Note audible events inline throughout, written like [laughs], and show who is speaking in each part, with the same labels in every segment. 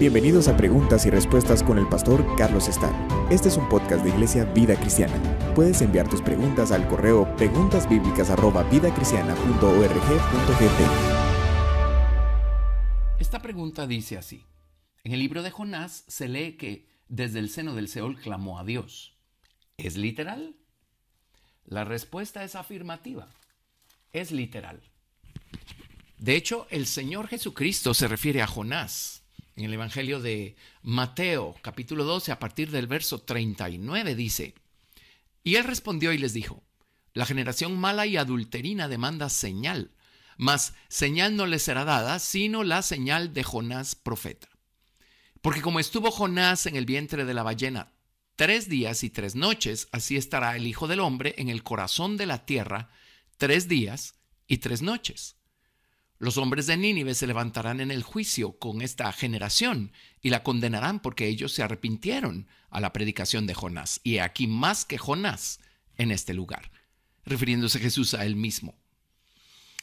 Speaker 1: Bienvenidos a Preguntas y Respuestas con el pastor Carlos Estar. Este es un podcast de Iglesia Vida Cristiana. Puedes enviar tus preguntas al correo preguntasbiblicas@vidacristiana.org.gt. Esta pregunta dice así: En el libro de Jonás se lee que desde el seno del Seol clamó a Dios. ¿Es literal? La respuesta es afirmativa. Es literal. De hecho, el Señor Jesucristo se refiere a Jonás en el Evangelio de Mateo, capítulo 12, a partir del verso 39, dice, Y él respondió y les dijo, La generación mala y adulterina demanda señal, mas señal no le será dada, sino la señal de Jonás profeta. Porque como estuvo Jonás en el vientre de la ballena tres días y tres noches, así estará el Hijo del Hombre en el corazón de la tierra tres días y tres noches. Los hombres de Nínive se levantarán en el juicio con esta generación y la condenarán porque ellos se arrepintieron a la predicación de Jonás. Y aquí más que Jonás en este lugar, refiriéndose Jesús a él mismo.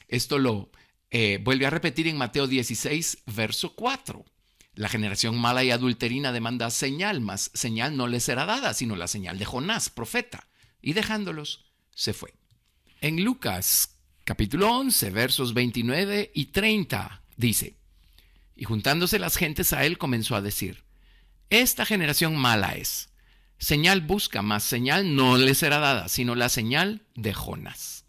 Speaker 1: Esto lo eh, vuelve a repetir en Mateo 16, verso 4. La generación mala y adulterina demanda señal, mas señal no le será dada, sino la señal de Jonás, profeta. Y dejándolos, se fue. En Lucas capítulo 11, versos 29 y 30, dice, y juntándose las gentes a él comenzó a decir, esta generación mala es, señal busca, mas señal no le será dada, sino la señal de Jonás.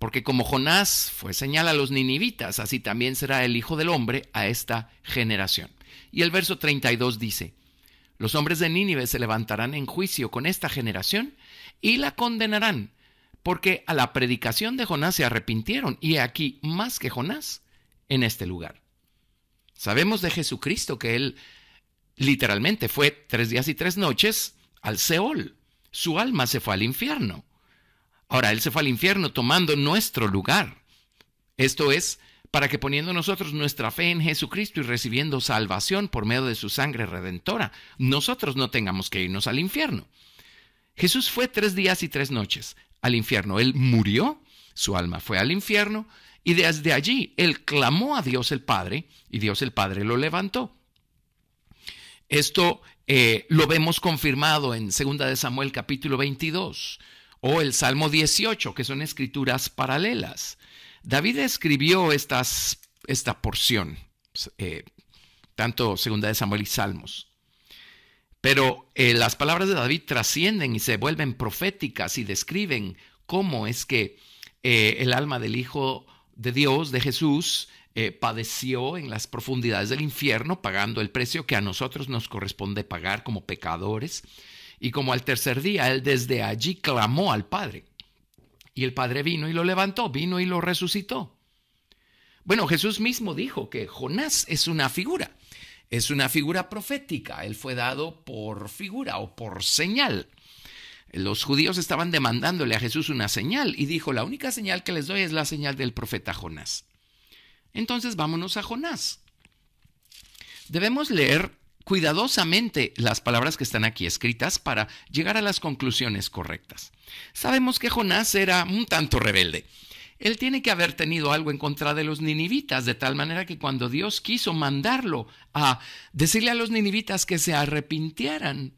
Speaker 1: Porque como Jonás fue señal a los ninivitas, así también será el Hijo del Hombre a esta generación. Y el verso 32 dice, los hombres de Nínive se levantarán en juicio con esta generación y la condenarán porque a la predicación de Jonás se arrepintieron, y aquí más que Jonás en este lugar. Sabemos de Jesucristo que él literalmente fue tres días y tres noches al Seol. Su alma se fue al infierno. Ahora, él se fue al infierno tomando nuestro lugar. Esto es, para que poniendo nosotros nuestra fe en Jesucristo y recibiendo salvación por medio de su sangre redentora, nosotros no tengamos que irnos al infierno. Jesús fue tres días y tres noches al infierno. Él murió, su alma fue al infierno y desde allí él clamó a Dios el Padre y Dios el Padre lo levantó. Esto eh, lo vemos confirmado en 2 de Samuel capítulo 22 o el Salmo 18, que son escrituras paralelas. David escribió esta porción, eh, tanto 2 de Samuel y Salmos. Pero eh, las palabras de David trascienden y se vuelven proféticas y describen cómo es que eh, el alma del Hijo de Dios, de Jesús, eh, padeció en las profundidades del infierno, pagando el precio que a nosotros nos corresponde pagar como pecadores. Y como al tercer día, él desde allí clamó al Padre. Y el Padre vino y lo levantó, vino y lo resucitó. Bueno, Jesús mismo dijo que Jonás es una figura es una figura profética. Él fue dado por figura o por señal. Los judíos estaban demandándole a Jesús una señal y dijo, la única señal que les doy es la señal del profeta Jonás. Entonces vámonos a Jonás. Debemos leer cuidadosamente las palabras que están aquí escritas para llegar a las conclusiones correctas. Sabemos que Jonás era un tanto rebelde. Él tiene que haber tenido algo en contra de los ninivitas, de tal manera que cuando Dios quiso mandarlo a decirle a los ninivitas que se arrepintieran,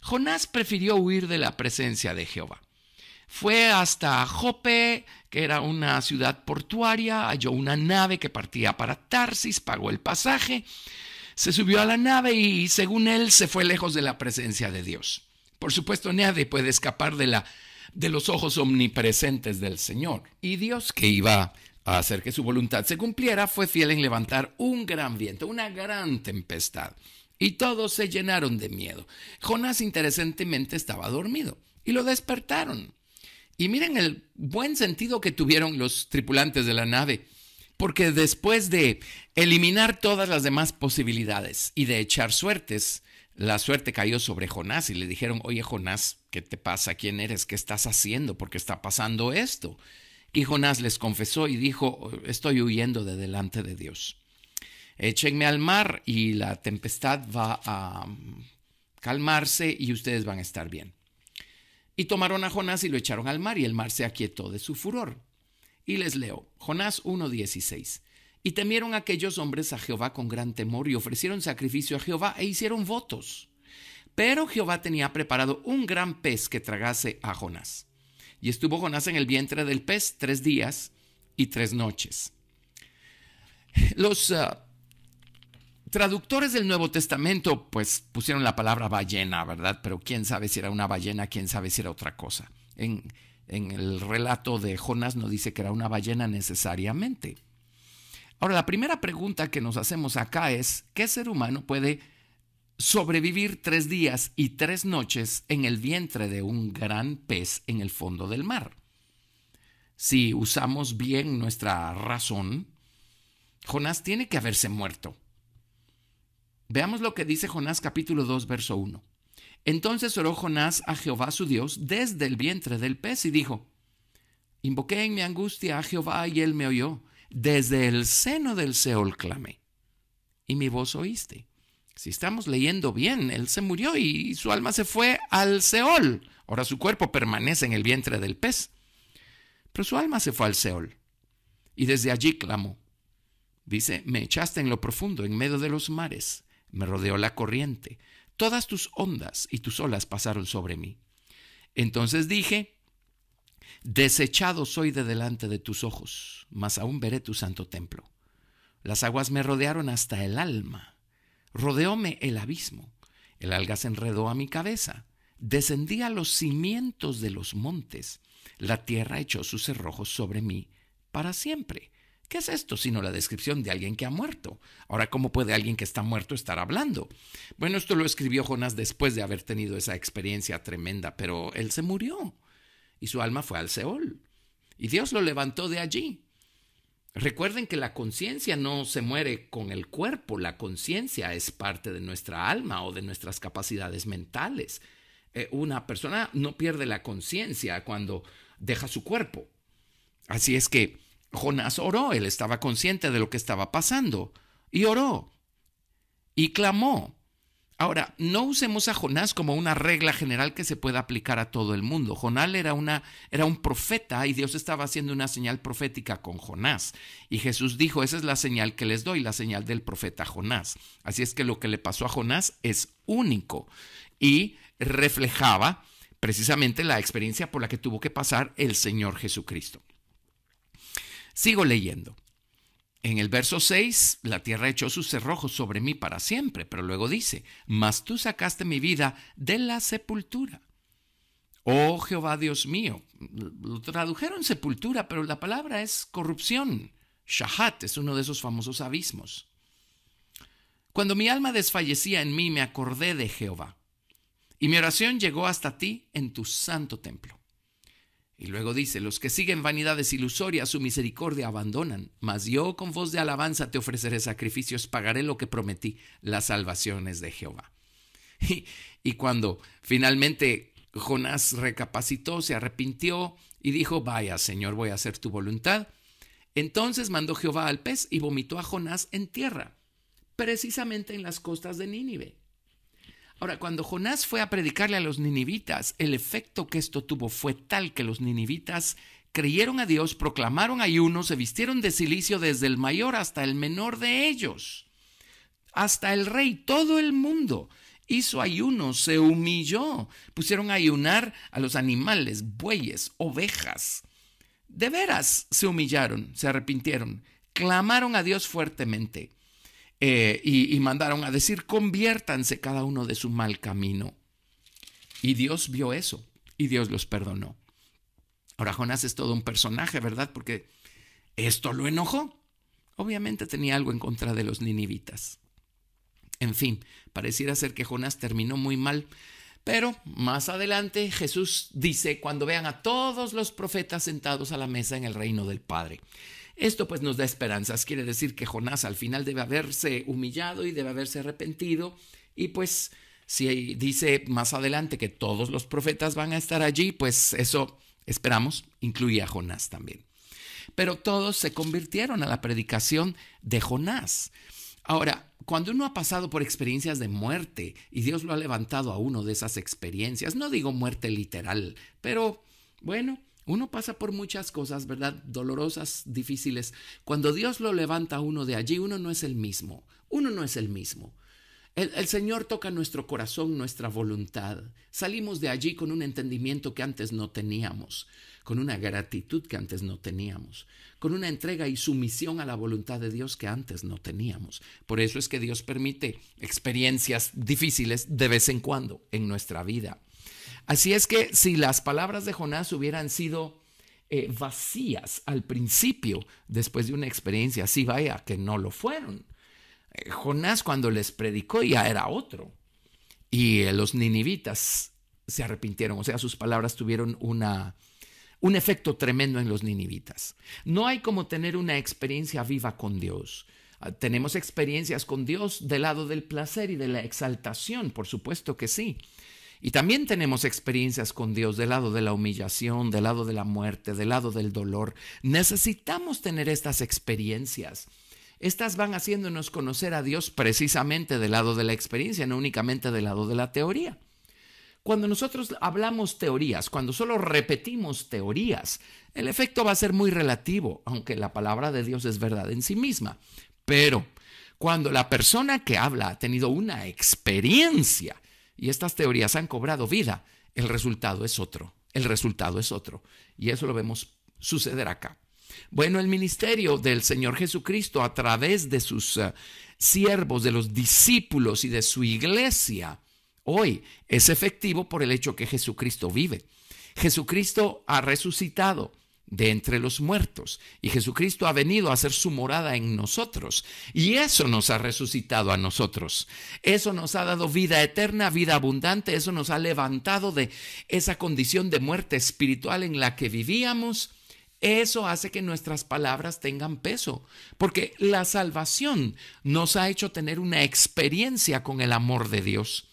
Speaker 1: Jonás prefirió huir de la presencia de Jehová. Fue hasta Jope, que era una ciudad portuaria, halló una nave que partía para Tarsis, pagó el pasaje, se subió a la nave y según él se fue lejos de la presencia de Dios. Por supuesto, nadie puede escapar de la de los ojos omnipresentes del Señor. Y Dios que iba a hacer que su voluntad se cumpliera, fue fiel en levantar un gran viento, una gran tempestad. Y todos se llenaron de miedo. Jonás interesantemente estaba dormido y lo despertaron. Y miren el buen sentido que tuvieron los tripulantes de la nave, porque después de eliminar todas las demás posibilidades y de echar suertes, la suerte cayó sobre Jonás y le dijeron, oye Jonás, ¿qué te pasa? ¿Quién eres? ¿Qué estás haciendo? ¿Por qué está pasando esto? Y Jonás les confesó y dijo, estoy huyendo de delante de Dios. Échenme al mar y la tempestad va a calmarse y ustedes van a estar bien. Y tomaron a Jonás y lo echaron al mar y el mar se aquietó de su furor. Y les leo Jonás 1.16. Y temieron aquellos hombres a Jehová con gran temor y ofrecieron sacrificio a Jehová e hicieron votos. Pero Jehová tenía preparado un gran pez que tragase a Jonás. Y estuvo Jonás en el vientre del pez tres días y tres noches. Los ah, traductores del Nuevo Testamento pues pusieron la palabra ballena, ¿verdad? Pero quién sabe si era una ballena, quién sabe si era otra cosa. En, en el relato de Jonás no dice que era una ballena necesariamente. Ahora, la primera pregunta que nos hacemos acá es, ¿qué ser humano puede sobrevivir tres días y tres noches en el vientre de un gran pez en el fondo del mar? Si usamos bien nuestra razón, Jonás tiene que haberse muerto. Veamos lo que dice Jonás capítulo 2, verso 1. Entonces oró Jonás a Jehová su Dios desde el vientre del pez y dijo, Invoqué en mi angustia a Jehová y él me oyó desde el seno del Seol clamé, y mi voz oíste. Si estamos leyendo bien, él se murió y su alma se fue al Seol. Ahora su cuerpo permanece en el vientre del pez. Pero su alma se fue al Seol. Y desde allí clamó. Dice, me echaste en lo profundo, en medio de los mares. Me rodeó la corriente. Todas tus ondas y tus olas pasaron sobre mí. Entonces dije, Desechado soy de delante de tus ojos, mas aún veré tu santo templo. Las aguas me rodearon hasta el alma, rodeóme el abismo, el alga se enredó a mi cabeza, descendí a los cimientos de los montes, la tierra echó sus cerrojos sobre mí para siempre. ¿Qué es esto sino la descripción de alguien que ha muerto? Ahora, ¿cómo puede alguien que está muerto estar hablando? Bueno, esto lo escribió Jonás después de haber tenido esa experiencia tremenda, pero él se murió y su alma fue al Seol. Y Dios lo levantó de allí. Recuerden que la conciencia no se muere con el cuerpo, la conciencia es parte de nuestra alma o de nuestras capacidades mentales. Eh, una persona no pierde la conciencia cuando deja su cuerpo. Así es que Jonás oró, él estaba consciente de lo que estaba pasando y oró y clamó Ahora, no usemos a Jonás como una regla general que se pueda aplicar a todo el mundo. Jonás era, una, era un profeta y Dios estaba haciendo una señal profética con Jonás. Y Jesús dijo, esa es la señal que les doy, la señal del profeta Jonás. Así es que lo que le pasó a Jonás es único y reflejaba precisamente la experiencia por la que tuvo que pasar el Señor Jesucristo. Sigo leyendo. En el verso 6, la tierra echó sus cerrojos sobre mí para siempre, pero luego dice, mas tú sacaste mi vida de la sepultura. Oh Jehová Dios mío, lo tradujeron sepultura, pero la palabra es corrupción. Shahat es uno de esos famosos abismos. Cuando mi alma desfallecía en mí, me acordé de Jehová, y mi oración llegó hasta ti en tu santo templo. Y luego dice, los que siguen vanidades ilusorias su misericordia abandonan, mas yo con voz de alabanza te ofreceré sacrificios, pagaré lo que prometí, las salvaciones de Jehová. [laughs] Y, y cuando finalmente Jonás recapacitó, se arrepintió y dijo, vaya Señor, voy a hacer tu voluntad, entonces mandó Jehová al pez y vomitó a Jonás en tierra, precisamente en las costas de Nínive. Ahora, cuando Jonás fue a predicarle a los ninivitas, el efecto que esto tuvo fue tal que los ninivitas creyeron a Dios, proclamaron ayuno, se vistieron de silicio desde el mayor hasta el menor de ellos, hasta el rey, todo el mundo hizo ayuno, se humilló, pusieron a ayunar a los animales, bueyes, ovejas. De veras se humillaron, se arrepintieron, clamaron a Dios fuertemente. Eh, y, y mandaron a decir, conviértanse cada uno de su mal camino. Y Dios vio eso y Dios los perdonó. Ahora Jonás es todo un personaje, ¿verdad? Porque esto lo enojó. Obviamente tenía algo en contra de los ninivitas. En fin, pareciera ser que Jonás terminó muy mal, pero más adelante Jesús dice, cuando vean a todos los profetas sentados a la mesa en el reino del Padre. Esto pues nos da esperanzas, quiere decir que Jonás al final debe haberse humillado y debe haberse arrepentido y pues si dice más adelante que todos los profetas van a estar allí, pues eso esperamos incluye a Jonás también. Pero todos se convirtieron a la predicación de Jonás. Ahora, cuando uno ha pasado por experiencias de muerte y Dios lo ha levantado a uno de esas experiencias, no digo muerte literal, pero bueno, uno pasa por muchas cosas, ¿verdad? Dolorosas, difíciles. Cuando Dios lo levanta a uno de allí, uno no es el mismo. Uno no es el mismo. El, el, Señor toca nuestro corazón, nuestra voluntad. Salimos de allí con un entendimiento que antes no teníamos, con una gratitud que antes no teníamos, con una entrega y sumisión a la voluntad de Dios que antes no teníamos. Por eso es que Dios permite experiencias difíciles de vez en cuando en nuestra vida. Así es que si las palabras de Jonás hubieran sido eh, vacías al principio, después de una experiencia así, vaya, que no lo fueron. Eh, Jonás cuando les predicó ya era otro. Y eh, los ninivitas se arrepintieron, o sea, sus palabras tuvieron una, un efecto tremendo en los ninivitas. No hay como tener una experiencia viva con Dios. Ah, tenemos experiencias con Dios del lado del placer y de la exaltación, por supuesto que sí, y también tenemos experiencias con Dios del lado de la humillación, del lado de la muerte, del lado del dolor. Necesitamos tener estas experiencias. Estas van haciéndonos conocer a Dios precisamente del lado de la experiencia, no únicamente del lado de la teoría. Cuando nosotros hablamos teorías, cuando solo repetimos teorías, el efecto va a ser muy relativo, aunque la palabra de Dios es verdad en sí misma. Pero cuando la persona que habla ha tenido una experiencia, y estas teorías han cobrado vida. El resultado es otro. El resultado es otro. Y eso lo vemos suceder acá. Bueno, el ministerio del Señor Jesucristo a través de sus eh, siervos, de los discípulos y de su iglesia hoy es efectivo por el hecho que Jesucristo vive. Jesucristo ha resucitado de entre los muertos. Y Jesucristo ha venido a hacer su morada en nosotros. Y eso nos ha resucitado a nosotros. Eso nos ha dado vida eterna, vida abundante. Eso nos ha levantado de esa condición de muerte espiritual en la que vivíamos. Eso hace que nuestras palabras tengan peso, porque la salvación nos ha hecho tener una experiencia con el amor de Dios.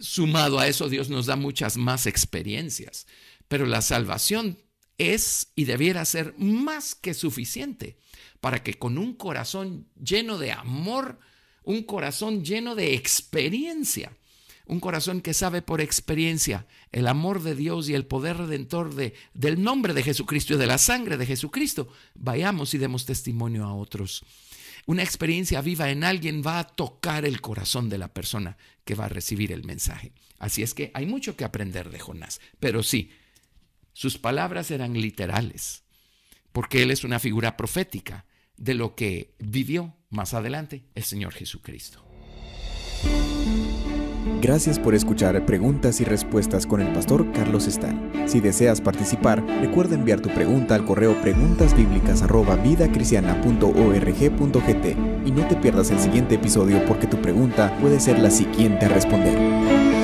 Speaker 1: Sumado a eso, Dios nos da muchas más experiencias, pero la salvación es y debiera ser más que suficiente para que con un corazón lleno de amor, un corazón lleno de experiencia, un corazón que sabe por experiencia el amor de Dios y el poder redentor de, del nombre de Jesucristo y de la sangre de Jesucristo, vayamos y demos testimonio a otros. Una experiencia viva en alguien va a tocar el corazón de la persona que va a recibir el mensaje. Así es que hay mucho que aprender de Jonás, pero sí, sus palabras eran literales, porque él es una figura profética de lo que vivió más adelante el Señor Jesucristo. Gracias por escuchar preguntas y respuestas con el pastor Carlos Están. Si deseas participar, recuerda enviar tu pregunta al correo preguntasbiblicas@vidacristiana.org.gt y no te pierdas el siguiente episodio porque tu pregunta puede ser la siguiente a responder.